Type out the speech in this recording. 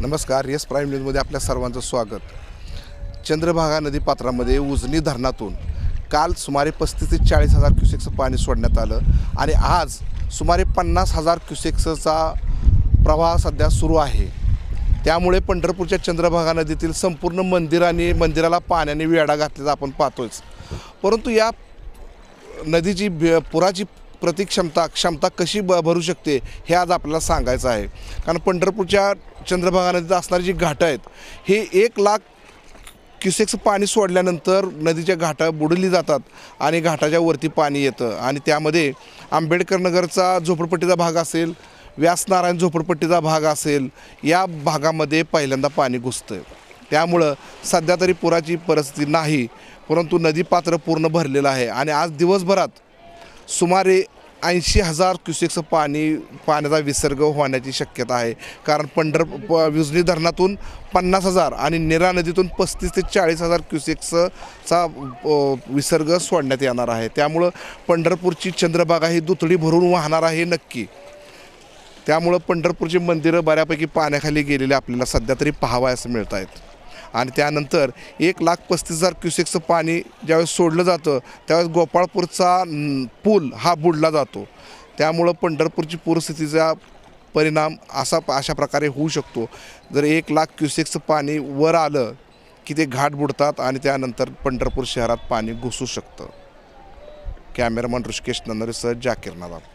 नमस्कार yes prime न्यूजमध्ये आपल्या सर्वांचं स्वागत चंद्रभागा नदीपात्रामध्ये उजनी धरणातून काल सुमारे पस्तीस ते चाळीस हजार क्युसेक्सचं पाणी सोडण्यात आलं आणि आज सुमारे पन्नास हजार क्युसेक्सचा प्रवाह सध्या सुरू आहे त्यामुळे पंढरपूरच्या चंद्रभागा नदीतील संपूर्ण मंदिराने मंदिराला पाण्याने वेढा घातलेला आपण पाहतोच परंतु या नदीची पुराची प्रतिक्षमता क्षमता कशी ब भरू शकते हे आज आपल्याला सांगायचं आहे कारण पंढरपूरच्या चंद्रभागा नदीत असणारी जी घाटं आहेत हे एक लाख क्युसेक्स पाणी सोडल्यानंतर नदीच्या घाटा बुडली जातात आणि घाटाच्या वरती पाणी येतं आणि त्यामध्ये आंबेडकर नगरचा झोपडपट्टीचा भाग असेल व्यासनारायण झोपडपट्टीचा भाग असेल या भागामध्ये पहिल्यांदा पाणी घुसतं त्यामुळं सध्या तरी पुराची परिस्थिती नाही परंतु नदी पात्र पूर्ण भरलेलं आहे आणि आज दिवसभरात सुमारे ऐंशी हजार क्युसेक्सचं पाणी पाण्याचा विसर्ग होण्याची शक्यता आहे कारण पंढर प विजनी धरणातून पन्नास हजार आणि निरा नदीतून पस्तीस ते चाळीस हजार क्युसेक्सचा विसर्ग सोडण्यात येणार आहे त्यामुळं पंढरपूरची चंद्रभागा ही दुतडी भरून वाहणार आहे नक्की त्यामुळं पंढरपूरची मंदिरं बऱ्यापैकी पाण्याखाली गेलेले आपल्याला सध्या तरी पाहावायचं मिळत आहेत आणि त्यानंतर एक लाख पस्तीस हजार क्युसेकचं पाणी ज्यावेळेस सोडलं जातं त्यावेळेस गोपाळपूरचा पूल हा बुडला जातो त्यामुळं पंढरपूरची पूरस्थितीचा परिणाम असा अशा प्रकारे होऊ शकतो जर एक लाख क्युसेकचं पाणी वर आलं की ते घाट बुडतात आणि त्यानंतर पंढरपूर शहरात पाणी घुसू शकतं कॅमेरामन ऋषिकेश नंदरेसह जाकीर नादाब